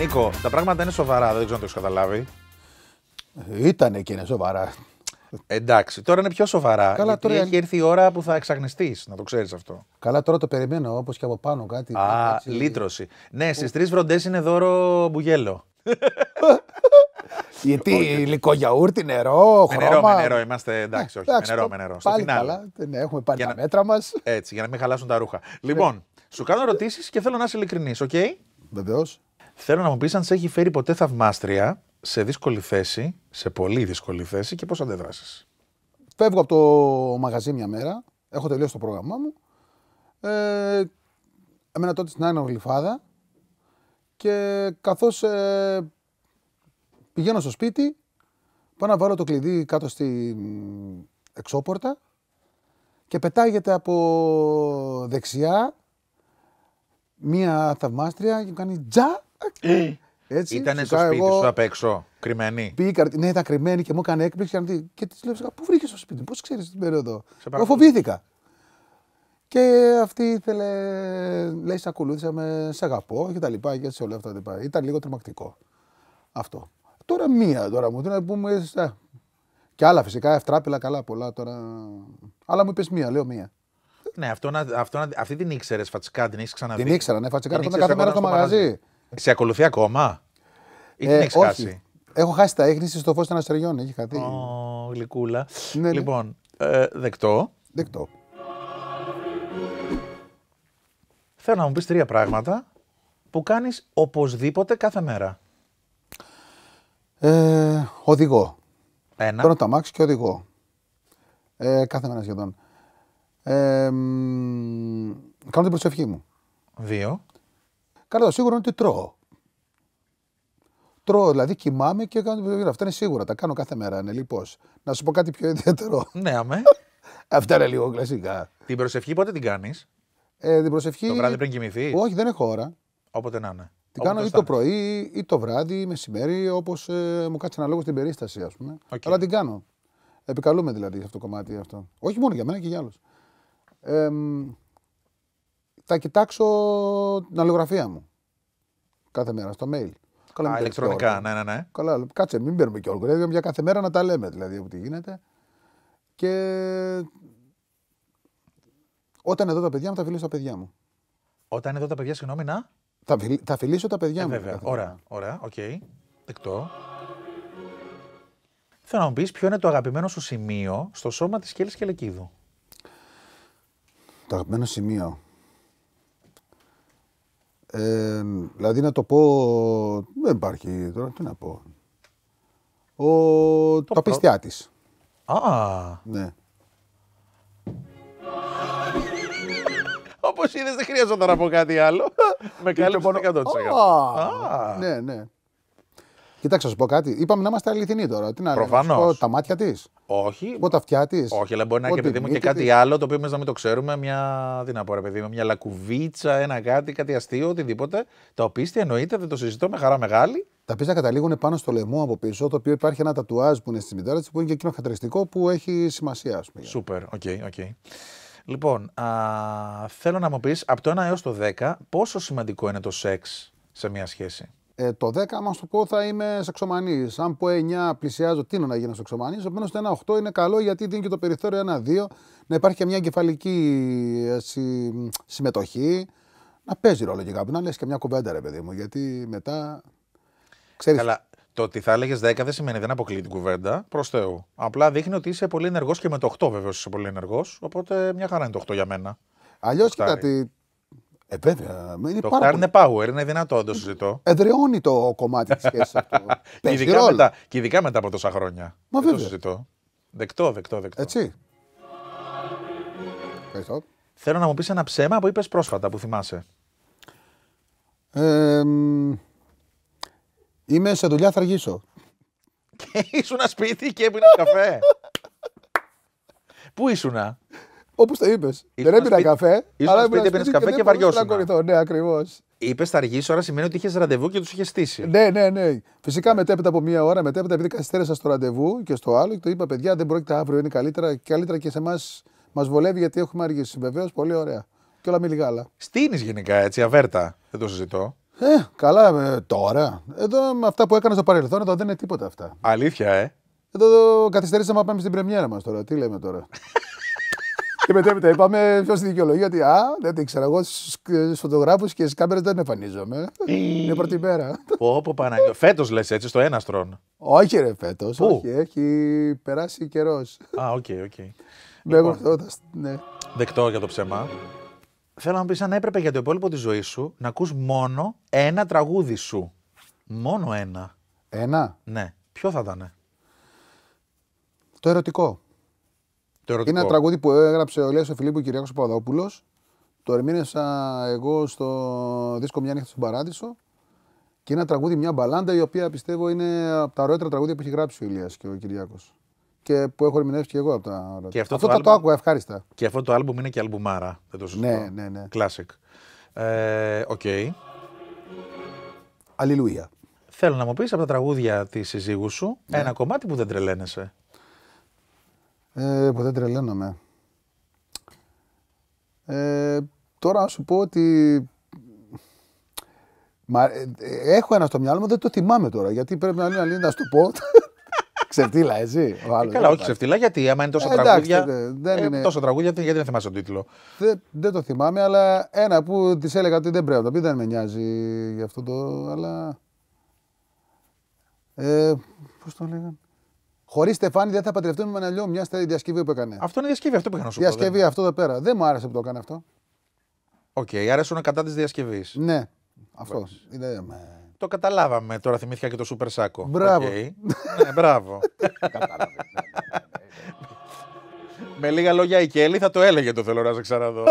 Νίκο, τα πράγματα είναι σοβαρά, δεν ξέρω αν το έχεις καταλάβει. Ήταν και είναι σοβαρά. Εντάξει, τώρα είναι πιο σοβαρά. Καλά, γιατί τώρα... έχει έρθει η ώρα που θα εξαγνιστείς, να το ξέρεις αυτό. Καλά, τώρα το περιμένω, όπως και από πάνω κάτι. Α, έτσι... λύτρωση. Ναι, στις τρεις βροντέ είναι δώρο μπουγέλο. Γιατί υλικό γιαούρτι, νερό, χρώμα. Με νερό, με νερό, είμαστε εντάξει, όχι. με νερό, με νερό. Πάλι καλά, ναι, έχουμε πάρει τα μέτρα μας. Έτσι, για να μην χαλάσουν τα ρούχα. Ε. Λοιπόν, σου κάνω ερωτήσεις και θέλω να είσαι ειλικρινής, οκ. Βεβαίως. Θέλω να μου πεις αν σε έχει φέρει ποτέ θαυμάστρια σε δύσκολη θέση, σε πολύ δύσκολη θέση και πώς αντέδρασες. Φεύγω από το μαγαζί μια μέρα, έχω τελειώσει το πρόγραμμά μου. Ε, εμένα τότε στην Άγνα Γλυφάδα και καθώς ε, πηγαίνω στο σπίτι, πάω να βάλω το κλειδί κάτω στην εξώπορτα και πετάγεται από δεξιά μία θαυμάστρια και μου κάνει τζα έτσι, Ήτανε στο σπίτι εγώ... σου απ' έξω, κρυμμένη. ναι, ήταν κρυμμένη και μου έκανε έκπληξη. Και της λέω: Πού βρήκες στο σπίτι, πώς ξέρεις την περίοδο. Εγώ φοβήθηκα. Και αυτή ήθελε, λέει, σε ακολούθησα με, σε αγαπώ και τα λοιπά και έτσι όλα αυτά. Λοιπά. Ήταν λίγο τρομακτικό αυτό. Τώρα μία τώρα μου, να πούμε, και άλλα φυσικά, ευτράπελα καλά πολλά τώρα. Αλλά μου είπες μία, λέω μία. Ναι, αυτό, αυτό αυτή την ήξερες φατσικά, την έχεις ξαναδεί. Την ήξερα, ναι, φατσικά, έρχονταν κάθε μέρα σε ακολουθεί ακόμα ή την ε, χάσει. Έχω χάσει τα έγνηση στο φως των αστεριών, έχει χαθεί. γλυκούλα. Ναι, ναι. λοιπόν, ε, δεκτό. Δεκτό. Θέλω να μου πεις τρία πράγματα που κάνεις οπωσδήποτε κάθε μέρα. Ε, οδηγώ. Ένα. Παίρνω τα μάξι και οδηγώ. Ε, κάθε μέρα σχεδόν. Ε, κάνω την προσευχή μου. Δύο. Καλά, το σίγουρο είναι ότι τρώω. Τρώω, δηλαδή κοιμάμαι και κάνω. Αυτά είναι σίγουρα, τα κάνω κάθε μέρα, είναι λοιπόν. Να σου πω κάτι πιο ιδιαίτερο. Ναι, αμέ. Αυτά είναι λίγο κλασικά. Την προσευχή πότε την κάνεις. Ε, την προσευχή. Το βράδυ πριν κοιμηθείς. Όχι, δεν έχω ώρα. Όποτε να είναι. Την κάνω ή το πρωί ή το βράδυ ή μεσημέρι, όπως ε, μου κάτσει αναλόγω την περίσταση, ας πούμε. Okay. Αλλά την κάνω. Επικαλούμε δηλαδή αυτό το κομμάτι αυτό. Όχι μόνο για μένα και για άλλους. Ε, θα κοιτάξω την αλληλογραφία μου κάθε μέρα στο mail. Καλά, Α, ηλεκτρονικά, ναι, ναι, ναι. Καλά, κάτσε, μην παίρνουμε και όλο. για δηλαδή, κάθε μέρα να τα λέμε δηλαδή ό,τι τι γίνεται. Και όταν εδώ τα παιδιά μου, θα φιλήσω τα παιδιά μου. Όταν εδώ τα παιδιά, συγγνώμη, να. Θα, φιλ... φιλήσω τα παιδιά ε, μου. Βέβαια. Ωραία, ωραία, οκ. Δεκτό. Θέλω να μου πεις ποιο είναι το αγαπημένο σου σημείο στο σώμα της Κέλλης Κελεκίδου. Το αγαπημένο σημείο. Ε, δηλαδή να το πω. Δεν υπάρχει τώρα. Τι να πω. Ο το Παπιστιάτη. Α. Ναι. Όπως είδες, δεν χρειαζόταν να πω κάτι άλλο. Με κάλυψε 100%. Ναι, ναι. Κοιτάξτε, να πω κάτι. Είπαμε να είμαστε αληθινοί τώρα. Τι να Προφανώς. Τα μάτια της. Όχι. Πω, τα αυτιά της. Όχι, αλλά μπορεί να έχει επειδή μου και κάτι της. άλλο το οποίο εμείς να μην το ξέρουμε. Μια. Τι να πω, ρε παιδί μου, μια λακουβίτσα, ένα κάτι, κάτι αστείο, οτιδήποτε. Τα οποία εννοείται, δεν το συζητώ με χαρά μεγάλη. Τα πίστα καταλήγουν πάνω στο λαιμό από πίσω, το οποίο υπάρχει ένα τατουάζ που είναι στη μητέρα της, που είναι και εκείνο χαρακτηριστικό που έχει σημασία, ας πούμε. Σούπερ, οκ, οκ. Λοιπόν, α, θέλω να μου πεις από το 1 έως το 10 πόσο σημαντικό είναι το σεξ σε μια σχέση. Ε, το 10, άμα σου πω, θα είμαι σεξομανής. Αν πω 9, πλησιάζω, τι να γίνω σεξομανής. Επομένως, το 1-8 είναι καλό γιατί δίνει και το περιθώριο 1-2 να υπάρχει και μια εγκεφαλική ε, συμμετοχή. Να παίζει ρόλο και κάπου. Να λες και μια κουβέντα, ρε παιδί μου, γιατί μετά. Ξέρεις... Καλά. Το ότι θα έλεγες 10 δεν σημαίνει δεν αποκλείει την κουβέντα. Προς Θεού. Απλά δείχνει ότι είσαι πολύ ενεργός και με το 8 βεβαίω είσαι πολύ ενεργός. Οπότε μια χαρά είναι το 8 για μένα. Αλλιώς, κοιτάξτε, ε, βέβαια. Είναι το χαρνε είναι power, είναι δυνατό, το συζητώ. Εδραιώνει το κομμάτι της σχέσης αυτό. και, ειδικά μετά, και ειδικά μετά από τόσα χρόνια. Μα βέβαια. Το συζητώ. Δεκτό, δεκτό, δεκτό. Έτσι. Ευχαριστώ. Θέλω να μου πεις ένα ψέμα που είπες πρόσφατα που θυμάσαι. Ε, είμαι σε δουλειά, θα αργήσω. Και ήσουν σπίτι και έπινες καφέ. Πού ήσουνα. Όπως το είπες. Δεν έπεινα σπίτι... καφέ. Ήσουν αλλά σπίτι, καφέ και, και Ναι, ακριβώς. Είπες θα αργή ώρα σημαίνει ότι είχες ραντεβού και τους είχες στήσει. Ναι, ναι, ναι. Φυσικά μετέπειτα από μία ώρα, μετέπειτα επειδή καθυστέρησα στο ραντεβού και στο άλλο, και το είπα παιδιά, δεν πρόκειται αύριο, είναι καλύτερα. Καλύτερα και σε εμάς μας βολεύει γιατί έχουμε αργήσει. Βεβαίως, πολύ ωραία. Και όλα με λιγάλα. Στήνει γενικά έτσι, αβέρτα. Δεν το συζητώ. Ε, καλά, ε, τώρα. Εδώ με αυτά που έκανα στο παρελθόν, εδώ δεν είναι τίποτα αυτά. Αλήθεια, ε. Εδώ καθυστερήσαμε να πάμε στην πρεμιέρα μας τώρα. Τι λέμε τώρα. και μετά είπαμε, ποιος στη δικαιολογία ότι α, δεν την ξέρω εγώ στους φωτογράφους και στις κάμερες δεν εμφανίζομαι. Ε, Είναι πρώτη μέρα. Όπω Παναγιώ. Φέτος λες έτσι, στο έναστρον. Όχι, ρε, φέτος. Όχι, έχει περάσει καιρός. Α, οκ, οκ. Λοιπόν, ναι. Δεκτό για το ψέμα. Θέλω να πεις αν έπρεπε για το υπόλοιπο της ζωής σου να ακούς μόνο ένα τραγούδι σου. Μόνο ένα. Ένα? Ναι. Ποιο θα ήταν. Το ερωτικό. Το Είναι ένα τραγούδι που έγραψε ο ο Φιλίππου Κυριακό Παπαδόπουλος. Το ερμήνευσα εγώ στο δίσκο Μια νύχτα στον Παράδεισο. Και είναι ένα τραγούδι, μια μπαλάντα, η οποία πιστεύω είναι από τα ωραιότερα τραγούδια που έχει γράψει ο Ηλίας και ο Κυριακό. Και που έχω ερμηνεύσει και εγώ από τα ωραία. αυτό, αυτό το, άλμπου... το άκουγα ευχάριστα. Και αυτό το άλμπουμ είναι και αλμπουμάρα. Δεν το Ναι, ναι, ναι. Κλάσικ. Ε, okay. Αλληλούια. Θέλω να μου πεις από τα τραγούδια της συζύγου σου ναι. ένα κομμάτι που δεν τρελαίνεσαι. Ε, δεν τρελαίνομαι. Ε, τώρα να σου πω ότι Μα, ε, έχω ένα στο μυαλό μου, δεν το θυμάμαι τώρα, γιατί πρέπει να είναι να σου το πω. ξεφτύλα, έτσι. Ε, καλά, όχι ξεφτύλα, γιατί άμα είναι τόσο ε, τραγούδια. Εντάξει, δεν ε, τραγούδια, γιατί δεν θυμάσαι τον τίτλο. Δεν, δεν το θυμάμαι, αλλά ένα που της έλεγα ότι δεν πρέπει να το πει, δεν με νοιάζει γι' αυτό το. Αλλά. Ε, Πώς το λέγανε. Χωρίς Στεφάνι δεν θα παντρευτούμε με Μαναλιό, μια στα διασκευή που έκανε. Αυτό είναι διασκευή, αυτό που είχα να σου Διασκευή, αυτό εδώ πέρα. Δεν μου άρεσε που το έκανε αυτό. Οκ, okay, άρα κατά της διασκευής. Ναι, αυτό. Ναι. Το καταλάβαμε. Τώρα θυμήθηκα και το Σούπερ Σάκο. Μπράβο. ναι, μπράβο. Με λίγα λόγια η Κέλλη θα το έλεγε το θέλω να σε ξαναδώ.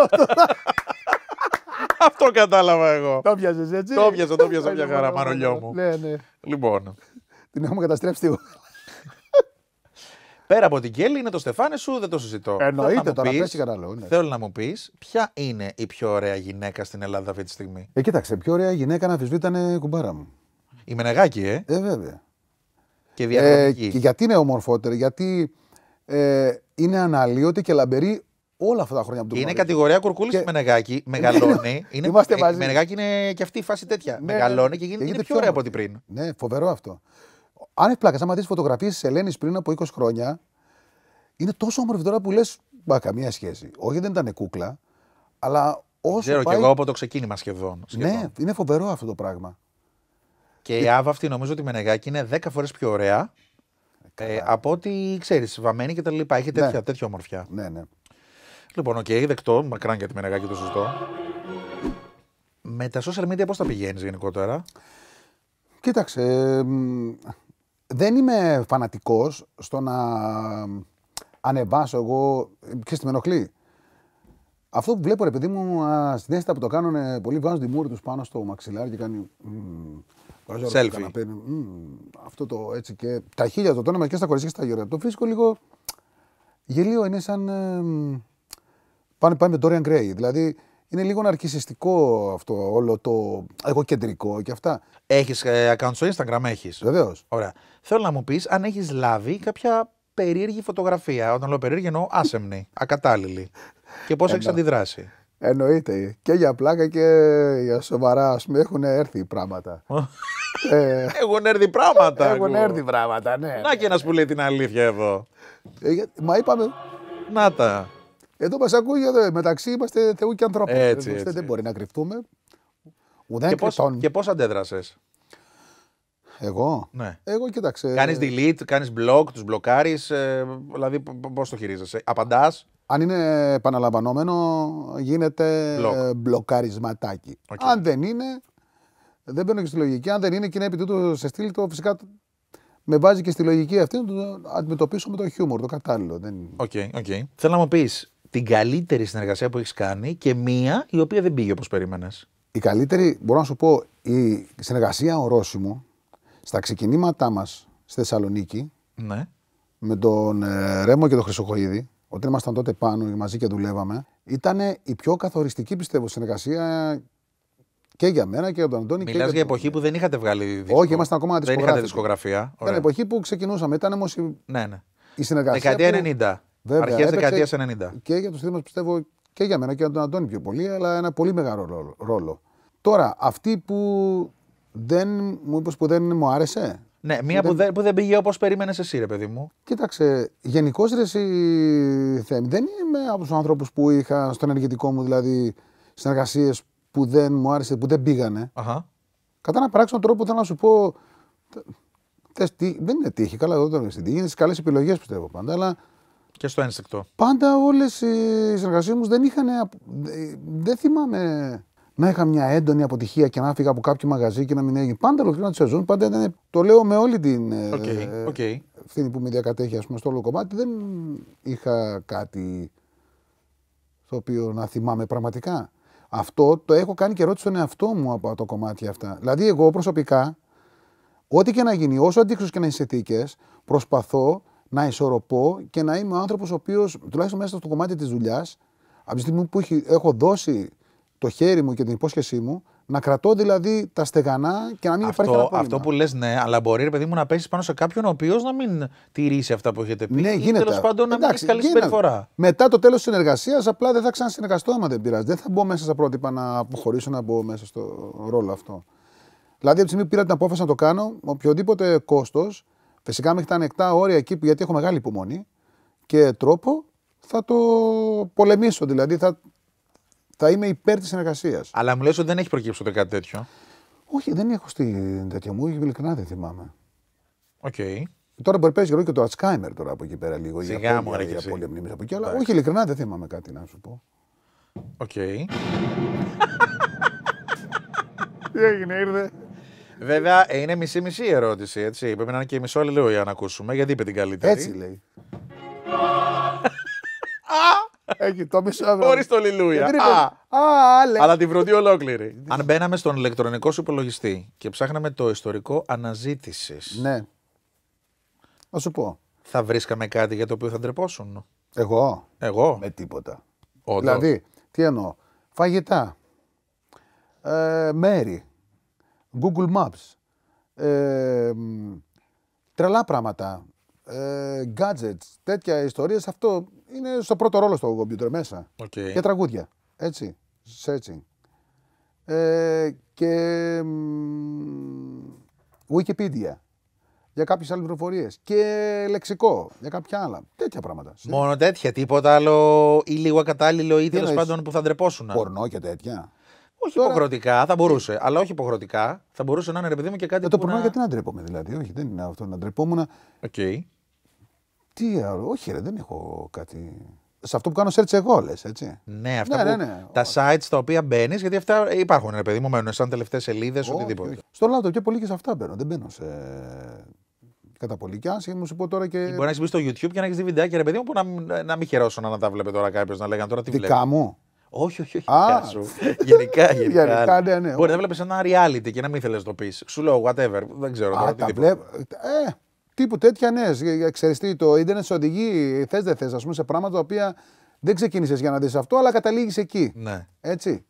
Αυτό κατάλαβα εγώ. Το πιάζε έτσι. Το πιάζε, το πιάζε μια χαρά, ναι, μου. Ναι, ναι. Λοιπόν. Την έχουμε καταστρέψει Πέρα από την Κέλλη είναι το στεφάνι σου, δεν το συζητώ. Εννοείται τώρα, πέσει κατά λόγο. Ναι. Θέλω να μου πεις, ποια είναι η πιο ωραία γυναίκα στην Ελλάδα αυτή τη στιγμή. Ε, κοίταξε, πιο ωραία γυναίκα να αμφισβήτα είναι κουμπάρα μου. Η Μενεγάκη, ε. Ε, βέβαια. Και διαφορετική. Ε, και γιατί είναι ομορφότερη, γιατί ε, είναι αναλύωτη και λαμπερή όλα αυτά τα χρόνια που του Είναι κατηγορία κουρκούλης και... Μενεγάκη. Ναι, ναι, μεγαλώνει. Ναι. είναι... Ε, Μενεγάκη είναι και αυτή η φάση τέτοια. Ναι, μεγαλώνει και γίνεται, πιο ωραία από ό,τι πριν. Ναι, φοβερό αυτό. Αν έχει πλάκας, άμα δεις φωτογραφίες της Ελένης πριν από 20 χρόνια, είναι τόσο όμορφη τώρα που λες. μα καμία σχέση. Όχι, δεν ήταν κούκλα, αλλά όσο. Ξέρω πάει... κι εγώ από το ξεκίνημα σχεδόν, σχεδόν. Ναι, είναι φοβερό αυτό το πράγμα. Και η ε- Άβα αυτή νομίζω ότι η Μενεγάκη είναι 10 φορές πιο ωραία ε, ε από ό,τι ξέρεις, βαμμένη και τα λοιπά. Έχει ναι. τέτοια, ναι. τέτοια ομορφιά. Ναι, ναι. Λοιπόν, οκ, okay, δεκτό, μακράν για τη Μενεγάκη το συζητώ. Με τα social media πώς τα πηγαίνεις γενικότερα. Κοίταξε δεν είμαι φανατικός στο να ανεβάσω εγώ. Και τι με ενοχλεί. Αυτό που βλέπω, ρε παιδί μου, στην που το κάνουν, ε, πολύ βάζουν τη μούρη τους πάνω στο μαξιλάρι και κάνει. Σέλφι. αυτό το έτσι και. Τα χίλια το τόνομα και στα κορίτσια και στα γεωργία. Το φύσικο λίγο γελίο είναι σαν. Ε, πάνε, πάνε με Dorian Gray. Δηλαδή, είναι λίγο ναρκιστικό αυτό όλο το εγωκεντρικό κεντρικό και αυτά. Έχεις ε, account στο Instagram, έχεις. Βεβαίως. Ωραία. Θέλω να μου πεις αν έχεις λάβει κάποια περίεργη φωτογραφία. Όταν λέω περίεργη εννοώ άσεμνη, ακατάλληλη. Και πώς έχεις αντιδράσει. Εννοείται. Και για πλάκα και για σοβαρά, ας πούμε, έχουν έρθει πράγματα. ε, έχουν έρθει πράγματα. Έχουν έρθει πράγματα, ναι. Να ναι, και ένας ναι. που λέει την αλήθεια εδώ. Ε, μα είπαμε. Να τα. Εδώ μας ακούει, εδώ, μεταξύ είμαστε Θεού και ανθρώπου. Δεν μπορεί να κρυφτούμε. Ουδέν και, πώς και πώς Εγώ. Ναι. Εγώ κοίταξε. Κάνεις ε, delete, κάνεις block, τους μπλοκάρεις. Ε, δηλαδή, πώς το χειρίζεσαι. Απαντάς. Αν είναι επαναλαμβανόμενο, γίνεται block. μπλοκαρισματάκι. Αν δεν είναι, δεν μπαίνω και στη λογική. Αν δεν είναι και είναι επί τούτου σε στείλει το φυσικά με βάζει και στη λογική αυτή να το αντιμετωπίσω με το χιούμορ, το κατάλληλο. Δεν... Okay, okay. Θέλω να μου πεις, την καλύτερη συνεργασία που έχεις κάνει και μία η οποία δεν πήγε όπως περίμενες. Η καλύτερη, μπορώ να σου πω, η συνεργασία ορόσημο στα ξεκινήματά μας στη Θεσσαλονίκη ναι. με τον ε, Ρέμο και τον Χρυσοκοίδη, όταν ήμασταν τότε πάνω μαζί και δουλεύαμε, ήταν η πιο καθοριστική πιστεύω συνεργασία και για μένα και για τον Αντώνη. Μιλάς για, για εποχή που δεν είχατε βγάλει δισκο... Όχι, ήμασταν ακόμα δισκογραφία. Δεν είχατε δισκογραφία. Ήταν εποχή που ξεκινούσαμε. Ήταν όμως η... Ναι, ναι. η συνεργασία. Δεκαετία Αρχέ δεκαετία 90. Και για τους Δήμου πιστεύω και για μένα και για τον Αντώνη πιο πολύ, αλλά ένα πολύ μεγάλο ρόλο. Τώρα, αυτή που δεν μου που δεν μου άρεσε. Ναι, μία που, δεν... πήγε όπως περίμενες εσύ, ρε παιδί μου. Κοίταξε, γενικώς ρε εσύ, Θέμη, δεν είμαι από τους ανθρώπους που είχα στο ενεργητικό μου δηλαδή συνεργασίες που δεν μου άρεσε, που δεν πήγανε. Αχα. Κατά να πράξω τρόπο, θέλω να σου πω. Δεν είναι τύχη, καλά, εδώ δεν είναι τύχη. Είναι τι καλές επιλογές πιστεύω πάντα, αλλά και στο ένστικτο. Πάντα όλες οι συνεργασίες μου δεν είχαν. Δεν θυμάμαι να είχα μια έντονη αποτυχία και να φύγα από κάποιο μαγαζί και να μην έγινε. Πάντα ολοκλήρωνα τη σεζόν. Πάντα ήταν. Το λέω με όλη την. Okay, ε, okay. που με διακατέχει, ας πούμε, στο όλο κομμάτι. Δεν είχα κάτι το οποίο να θυμάμαι πραγματικά. Αυτό το έχω κάνει και ερώτηση στον εαυτό μου από το κομμάτι αυτά. Δηλαδή, εγώ προσωπικά, ό,τι και να γίνει, όσο αντίξω και να είναι συνθήκε, προσπαθώ να ισορροπώ και να είμαι ο άνθρωπος ο οποίος, τουλάχιστον μέσα στο κομμάτι της δουλειάς, από τη στιγμή που έχω δώσει το χέρι μου και την υπόσχεσή μου, να κρατώ δηλαδή τα στεγανά και να μην αυτό, υπάρχει κανένα Αυτό που λες, ναι, αλλά μπορεί ρε παιδί μου να πέσεις πάνω σε κάποιον ο οποίος να μην τηρήσει αυτά που έχετε πει. Ναι, ή γίνεται. Τέλο πάντων να μην έχει καλή συμπεριφορά. Μετά το τέλος της συνεργασίας, απλά δεν θα ξανασυνεργαστώ άμα δεν πειράζει. Δεν θα μπω μέσα στα πρότυπα να αποχωρήσω να μπω μέσα στο ρόλο αυτό. Δηλαδή, από τη στιγμή που πήρα την απόφαση να το κάνω, οποιοδήποτε κόστος, Φυσικά μέχρι τα ανεκτά όρια εκεί, γιατί έχω μεγάλη υπομονή και τρόπο, θα το πολεμήσω. Δηλαδή θα, θα είμαι υπέρ της συνεργασίας. Αλλά μου λες ότι δεν έχει προκύψει ούτε κάτι τέτοιο. Όχι, δεν έχω στην τέτοια μου, ειλικρινά δεν θυμάμαι. Οκ. Okay. Τώρα μπορεί να πέρυσι και το Ατσκάιμερ τώρα από εκεί πέρα λίγο. Σιγά μου αρέσει. Για πολύ μνήμης από εκεί, αλλά όχι, ειλικρινά δεν θυμάμαι κάτι να σου πω. Οκ. Τι έγινε, ήρθε. Βέβαια είναι μισή-μισή η ερώτηση. Έτσι. Πρέπει να είναι και μισό αλληλού για να ακούσουμε. Γιατί είπε την καλύτερη. Έτσι λέει. Έχει το μισό ευρώ. Χωρίς το λιλούια. Λοιπόν- Αλλά την βροντί ολόκληρη. Αν μπαίναμε στον ηλεκτρονικό σου υπολογιστή και ψάχναμε το ιστορικό αναζήτησης. Ναι. Να σου πω. Θα βρίσκαμε κάτι για το οποίο θα ντρεπόσουν. Εγώ. Εγώ. Με τίποτα. Όντως. Δηλαδή, τι εννοώ. Φαγητά. Ε, μέρη. Google Maps, ε, τρελά πράγματα, ε, gadgets, τέτοια ιστορίες, αυτό είναι στο πρώτο ρόλο στο computer, μέσα. Okay. Και τραγούδια, έτσι, searching. Ε, και Wikipedia για κάποιες άλλες πληροφορίες και λεξικό για κάποια άλλα, τέτοια πράγματα. Μόνο τέτοια, τίποτα άλλο ή λίγο ακατάλληλο ή τέλο πάντων που θα ντρεπόσουν. Πορνό και τέτοια. Όχι Τώρα... υποχρεωτικά, θα μπορούσε. Αλλά όχι υποχρεωτικά. Θα μπορούσε να είναι ρε παιδί μου και κάτι. Ε, το που πρόβλημα να... γιατί να ντρέπομαι δηλαδή. Όχι, δεν είναι αυτό. Να ντρεπόμουν. Okay. Τι άλλο. Όχι, ρε, δεν έχω κάτι. Σε αυτό που κάνω search εγώ έτσι. Ναι, αυτά ναι, που... ναι, ναι. Τα sites τα οποία μπαίνεις, γιατί αυτά υπάρχουν, ρε παιδί μου, μένουν σαν τελευταίες σελίδες, οτιδήποτε. Στο λάθο, πιο πολύ και σε αυτά μπαίνω. Δεν μπαίνω σε κατά πολύ. Και αν μου σου πω τώρα και. Μπορεί να έχεις μπει στο YouTube και να έχεις δει βιντεάκια, ρε παιδί μου, που να, να μην χαιρόσω να τα βλέπει τώρα κάποιος να λέγανε τώρα τι βλέπει. Δικά μου. Όχι, όχι, όχι. σου. γενικά, γενικά. γενικά ναι, ναι, ναι. Μπορεί να βλέπεις ένα reality και να μην θέλεις να το πεις. Σου λέω whatever. Δεν ξέρω. τώρα, βλέπ... Ε, τύπου τέτοια ναι. Ε, ε, ξέρεις τι, το ίντερνετ σου οδηγεί, θες δεν θες, ας πούμε, σε πράγματα τα οποία δεν ξεκίνησες για να δεις αυτό, αλλά καταλήγεις εκεί. Ναι. Έτσι.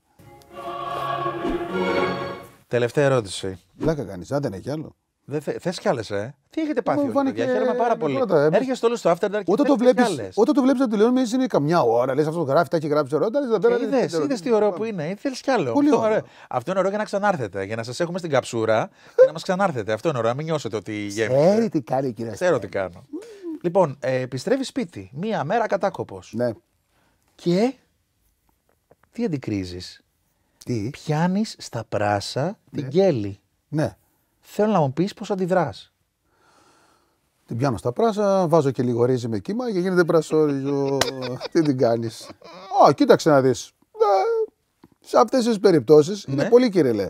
Τελευταία ερώτηση. Πλάκα κάνει, δεν έχει άλλο θε κι άλλες, ε. Τι έχετε πάθει όλα παιδιά. Χαίρομαι πάρα πολύ. Πρώτα, ε, Έρχεσαι όλο στο After Dark όταν και το βλέπεις, Όταν το βλέπεις να τηλεόραση, είναι καμιά ώρα. Λες αυτός γράφει, τα έχει γράψει Δεν Είδε, είδες τι ωραίο που είναι. Ε, Θέλεις κι άλλο. Πολύ αυτό, ωραίο. αυτό είναι ωραίο για να ξανάρθετε. Για να σας έχουμε στην καψούρα και να μας ξανάρθετε. Αυτό είναι ωραίο. μην νιώσετε ότι γέμισε. Ξέρει τι κάνει, κύριε Ξέρω τι κάνω. Λοιπόν, ε, επιστρέφει σπίτι. Μία μέρα κατάκοπος. Ναι. Και τι αντικρίζεις. Τι. Πιάνεις στα πράσα την κέλη. Ναι. Θέλω να μου πεις πώς αντιδράς. Την πιάνω στα πράσα, βάζω και λίγο ρύζι με κύμα και γίνεται πρασόριο. Τι την κάνεις. Α, κοίταξε να δεις. Ε, σε αυτές τις περιπτώσεις είναι ναι. πολύ κυριλέ.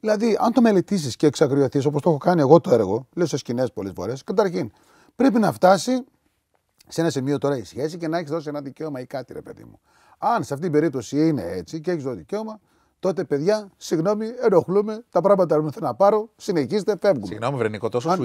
Δηλαδή, αν το μελετήσεις και εξακριωθείς όπως το έχω κάνει εγώ το έργο, λέω σε σκηνές πολλές φορές, καταρχήν πρέπει να φτάσει σε ένα σημείο τώρα η σχέση και να έχεις δώσει ένα δικαίωμα ή κάτι, ρε παιδί μου. Αν σε αυτή την περίπτωση είναι έτσι και έχεις δώσει δικαίωμα, τότε παιδιά, συγγνώμη, ενοχλούμε. Τα πράγματα που θέλω να πάρω, συνεχίζετε, φεύγουμε. Συγγνώμη, Βρενικό, τόσο Αν...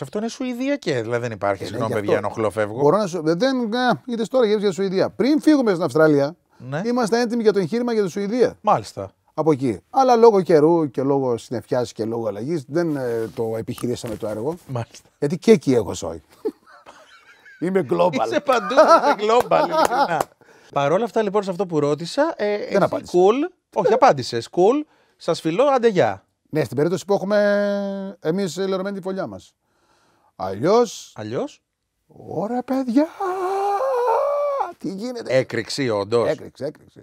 Αυτό είναι Σουηδία και Δηλαδή δεν υπάρχει. Είναι, συγγνώμη, παιδιά, ενοχλώ, φεύγω. Μπορώ να σου. Δεν. Είδες τώρα για Σουηδία. Πριν φύγουμε στην Αυστραλία, ναι. είμαστε έτοιμοι για το εγχείρημα για τη Σουηδία. Μάλιστα. Από εκεί. Αλλά λόγω καιρού και λόγω συνεφιάς και λόγω αλλαγής δεν ε, το επιχειρήσαμε το έργο. Μάλιστα. Γιατί και εκεί έχω ζωή. Είμαι global. Είσαι παντού, είμαι global. Παρ' όλα αυτά λοιπόν σε αυτό που ρώτησα, ε, δεν cool όχι, απάντησε. κουλ, Σας φιλώ, άντε γεια. Ναι, στην περίπτωση που έχουμε εμείς λερωμένη τη φωλιά μας. Αλλιώς. Αλλιώς. Ωραία, παιδιά. Τι γίνεται. Έκρηξη, όντως. Έκρηξη, έκρηξη.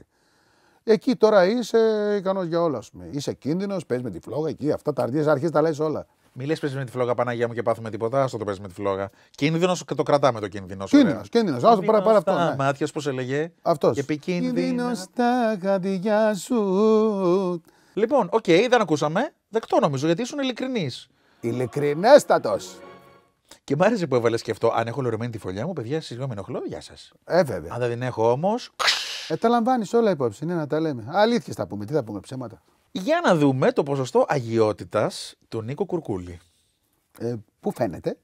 Εκεί τώρα είσαι ικανός για όλα. Πούμε. Είσαι κίνδυνος, παίζει με τη φλόγα εκεί. Αυτά τα αρχίζει τα λες όλα. Μιλέ παίζεις με τη φλόγα Παναγία μου και πάθουμε τίποτα. Α το παίζεις με τη φλόγα. Κίνδυνος και το κρατάμε το κίνδυνος. Κίνδυνος, κίνδυνος. Άστο πάρα, πάρα αυτό. Ναι. Μάτια, πώς έλεγε. Αυτός. Επικίνδυνο στα χαρτιά σου. Λοιπόν, οκ, okay, δεν ακούσαμε. Δεκτό νομίζω γιατί ήσουν ειλικρινής. Ειλικρινέστατος. Και μ' άρεσε που έβαλες και αυτό. Αν έχω λερωμένη τη φωλιά μου, παιδιά, συγγνώμη, ενοχλώ. Γεια σας. Ε, βέβαια. Αν δεν την έχω όμως. Ε, τα λαμβάνεις όλα υπόψη. Ναι, να τα λέμε. Αλήθειες θα πούμε. Τι θα πούμε, ψέματα. Για να δούμε το ποσοστό αγιότητας του Νίκο Κουρκούλη. Ε, πού φαίνεται.